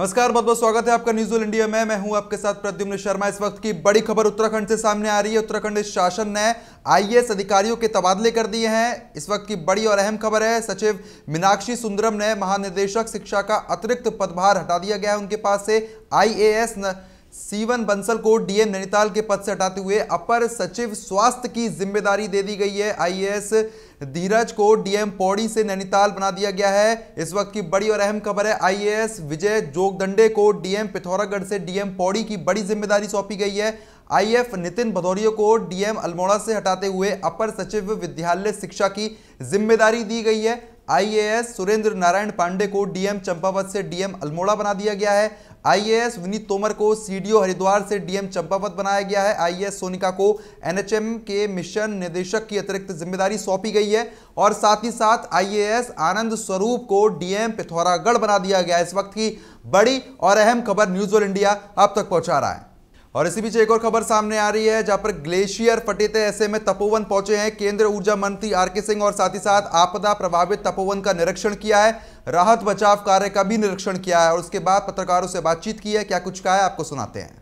नमस्कार बहुत बहुत स्वागत है आपका न्यूज इंडिया में मैं हूं आपके साथ प्रद्युम्न शर्मा इस वक्त की बड़ी खबर उत्तराखंड से सामने आ रही है उत्तराखंड शासन ने आईएएस अधिकारियों के तबादले कर दिए हैं इस वक्त की बड़ी और अहम खबर है सचिव मीनाक्षी सुंदरम ने महानिदेशक शिक्षा का अतिरिक्त पदभार हटा दिया गया है उनके पास से आई सीवन बंसल को डीएम नैनीताल के पद से हटाते हुए अपर सचिव स्वास्थ्य की जिम्मेदारी दे दी गई है आईएएस धीरज को डीएम पौड़ी से नैनीताल बना दिया गया है इस वक्त की बड़ी और अहम खबर है आईएएस विजय जोगदंडे को डीएम पिथौरागढ़ से डीएम पौड़ी की बड़ी जिम्मेदारी सौंपी गई है आईएफ नितिन भदौरिया को डीएम अल्मोड़ा से हटाते हुए अपर सचिव विद्यालय शिक्षा की जिम्मेदारी दी गई है आईएएस सुरेंद्र नारायण पांडे को डीएम चंपावत से डीएम अल्मोड़ा बना दिया गया है आईएएस विनीत तोमर को सीडीओ हरिद्वार से डीएम चंपावत बनाया गया है आईएएस सोनिका को एनएचएम के मिशन निदेशक की अतिरिक्त जिम्मेदारी सौंपी गई है और साथ ही साथ आईएएस आनंद स्वरूप को डीएम पिथौरागढ़ बना दिया गया है इस वक्त की बड़ी और अहम खबर न्यूज ऑल इंडिया अब तक पहुंचा रहा है और इसी बीच एक और खबर सामने आ रही है जहां पर ग्लेशियर फटे थे ऐसे में तपोवन पहुंचे हैं केंद्रीय ऊर्जा मंत्री आर के सिंह और साथ ही साथ आपदा प्रभावित तपोवन का निरीक्षण किया है राहत बचाव कार्य का भी निरीक्षण किया है और उसके बाद पत्रकारों से बातचीत की है क्या कुछ कहा है आपको सुनाते हैं